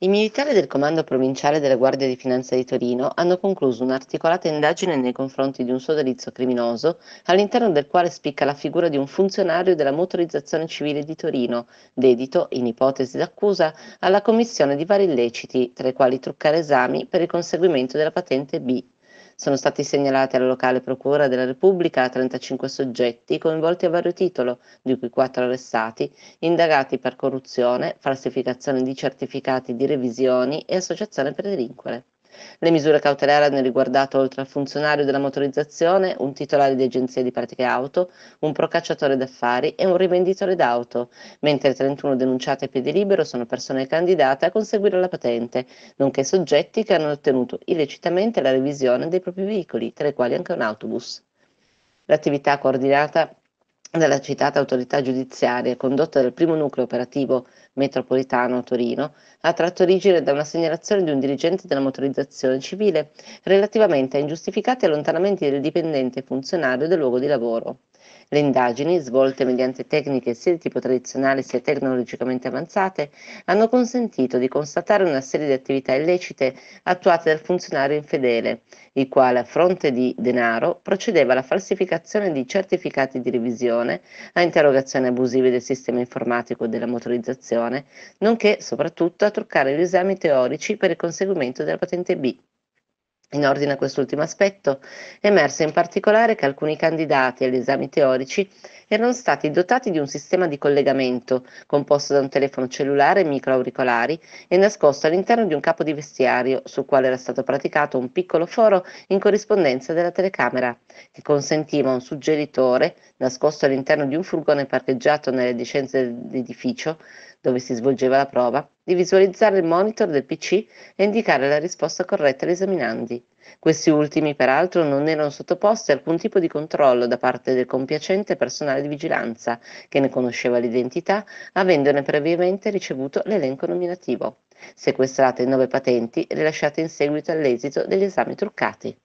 I militari del Comando provinciale della Guardia di Finanza di Torino hanno concluso un'articolata indagine nei confronti di un sodalizio criminoso, all'interno del quale spicca la figura di un funzionario della motorizzazione civile di Torino, dedito, in ipotesi d'accusa, alla commissione di vari illeciti, tra i quali truccare esami per il conseguimento della patente B sono stati segnalati alla locale Procura della Repubblica 35 soggetti coinvolti a vario titolo, di cui 4 arrestati, indagati per corruzione, falsificazione di certificati di revisioni e associazione per delinquere. Le misure cautelari hanno riguardato, oltre al funzionario della motorizzazione, un titolare di agenzia di pratiche auto, un procacciatore d'affari e un rivenditore d'auto, mentre 31 denunciate a piede libero sono persone candidate a conseguire la patente, nonché soggetti che hanno ottenuto illecitamente la revisione dei propri veicoli, tra i quali anche un autobus. L'attività coordinata dalla citata autorità giudiziaria condotta dal primo nucleo operativo metropolitano Torino ha tratto origine da una segnalazione di un dirigente della motorizzazione civile relativamente a ingiustificati allontanamenti del dipendente funzionario del luogo di lavoro. Le indagini, svolte mediante tecniche sia di tipo tradizionale sia tecnologicamente avanzate, hanno consentito di constatare una serie di attività illecite attuate dal funzionario infedele, il quale a fronte di denaro procedeva alla falsificazione di certificati di revisione, a interrogazioni abusive del sistema informatico e della motorizzazione, nonché soprattutto a truccare gli esami teorici per il conseguimento della patente B. In ordine a quest'ultimo aspetto, è emerso in particolare che alcuni candidati agli esami teorici erano stati dotati di un sistema di collegamento composto da un telefono cellulare e microauricolari e nascosto all'interno di un capo di vestiario sul quale era stato praticato un piccolo foro in corrispondenza della telecamera, che consentiva a un suggeritore, nascosto all'interno di un furgone parcheggiato nelle decenze dell'edificio dove si svolgeva la prova, di visualizzare il monitor del PC e indicare la risposta corretta agli esaminandi. Questi ultimi, peraltro, non erano sottoposti a alcun tipo di controllo da parte del compiacente personale di vigilanza, che ne conosceva l'identità, avendone previamente ricevuto l'elenco nominativo. Sequestrate nove patenti rilasciate in seguito all'esito degli esami truccati.